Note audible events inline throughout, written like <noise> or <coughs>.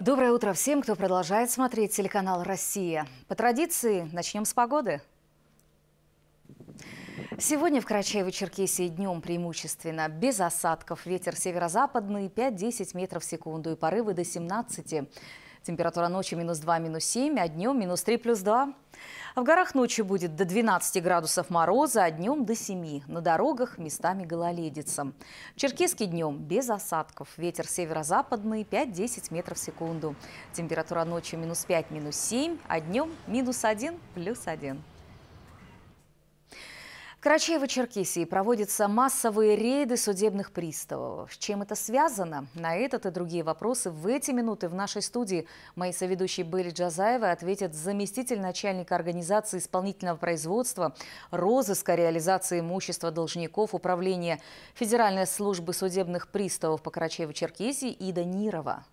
Доброе утро всем, кто продолжает смотреть телеканал «Россия». По традиции начнем с погоды. Сегодня в Карачаево-Черкесии днем преимущественно без осадков. Ветер северо-западный 5-10 метров в секунду и порывы до 17. Температура ночи минус 2, минус 7, а днем минус 3, плюс 2. В горах ночью будет до 12 градусов мороза, а днем до 7. На дорогах местами гололедица. В Черкеске днем без осадков. Ветер северо-западный 5-10 метров в секунду. Температура ночью минус 5, минус 7, а днем минус 1, плюс 1. Карачаево-Черкесии проводятся массовые рейды судебных приставов. С чем это связано? На этот и другие вопросы в эти минуты в нашей студии мои соведущие Бели Джазаева ответят заместитель начальника организации исполнительного производства, розыска реализации имущества должников Управления Федеральной службы судебных приставов по Карачаево-Черкесии Ида Нирова.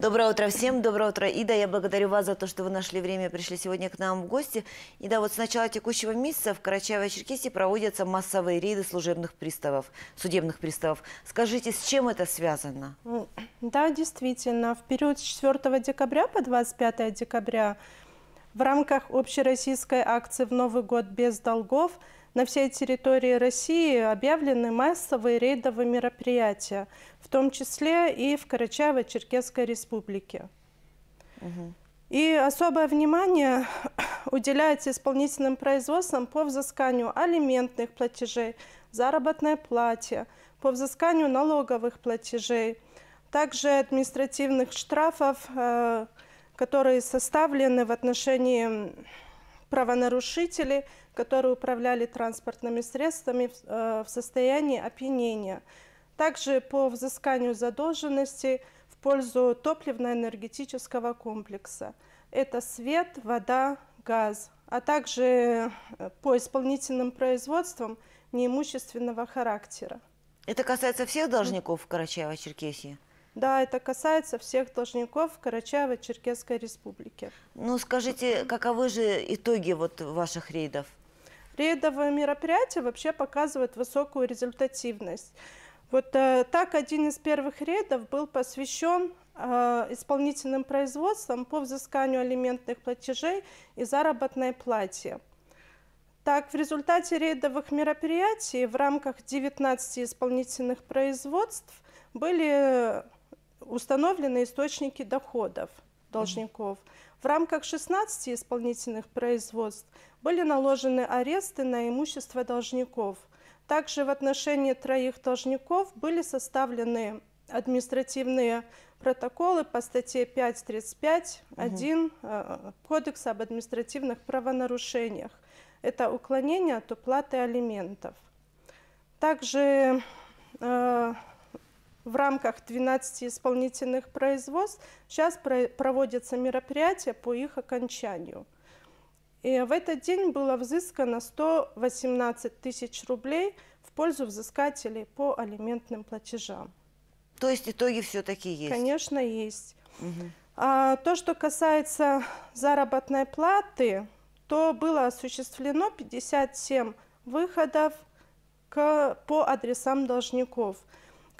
Доброе утро всем, доброе утро, Ида. Я благодарю вас за то, что вы нашли время пришли сегодня к нам в гости. И да, вот с начала текущего месяца в Карачаево-Черкесии проводятся массовые рейды служебных приставов, судебных приставов. Скажите, с чем это связано? Да, действительно, в период с 4 декабря по 25 декабря в рамках общероссийской акции «В Новый год без долгов» На всей территории России объявлены массовые рейдовые мероприятия, в том числе и в Карачаево-Черкесской республике. Угу. И особое внимание <coughs> уделяется исполнительным производствам по взысканию алиментных платежей, заработной плате, по взысканию налоговых платежей, также административных штрафов, э, которые составлены в отношении правонарушители, которые управляли транспортными средствами э, в состоянии опьянения. Также по взысканию задолженности в пользу топливно-энергетического комплекса. Это свет, вода, газ, а также э, по исполнительным производствам неимущественного характера. Это касается всех должников в Карачаево-Черкесии? Да, это касается всех должников Карачаева Черкесской Республики. Ну, скажите, каковы же итоги вот ваших рейдов? Рейдовые мероприятия вообще показывают высокую результативность. Вот э, так один из первых рейдов был посвящен э, исполнительным производствам по взысканию алиментных платежей и заработной плате. Так, в результате рейдовых мероприятий в рамках 19 исполнительных производств были установлены источники доходов должников. В рамках 16 исполнительных производств были наложены аресты на имущество должников. Также в отношении троих должников были составлены административные протоколы по статье 5.35.1 э, Кодекса об административных правонарушениях. Это уклонение от уплаты алиментов. Также э, в рамках 12 исполнительных производств сейчас проводятся мероприятия по их окончанию. И в этот день было взыскано 118 тысяч рублей в пользу взыскателей по алиментным платежам. То есть итоги все-таки есть? Конечно, есть. Угу. А, то, что касается заработной платы, то было осуществлено 57 выходов к, по адресам должников –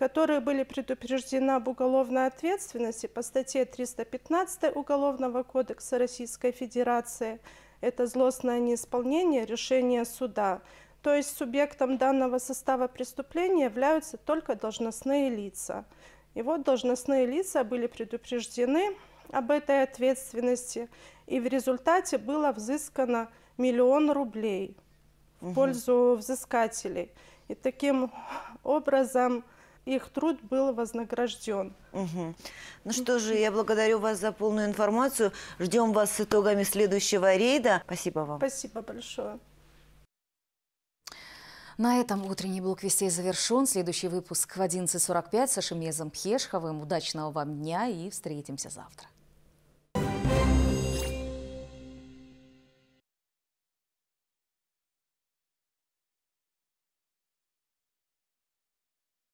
которые были предупреждены об уголовной ответственности по статье 315 Уголовного кодекса Российской Федерации. Это злостное неисполнение решения суда. То есть субъектом данного состава преступления являются только должностные лица. И вот должностные лица были предупреждены об этой ответственности, и в результате было взыскано миллион рублей в пользу взыскателей. И таким образом их труд был вознагражден. Угу. Ну что же, я благодарю вас за полную информацию. Ждем вас с итогами следующего рейда. Спасибо вам. Спасибо большое. На этом утренний блок вестей завершен. Следующий выпуск в 11.45 с Ашемезом Хешховым. Удачного вам дня и встретимся завтра.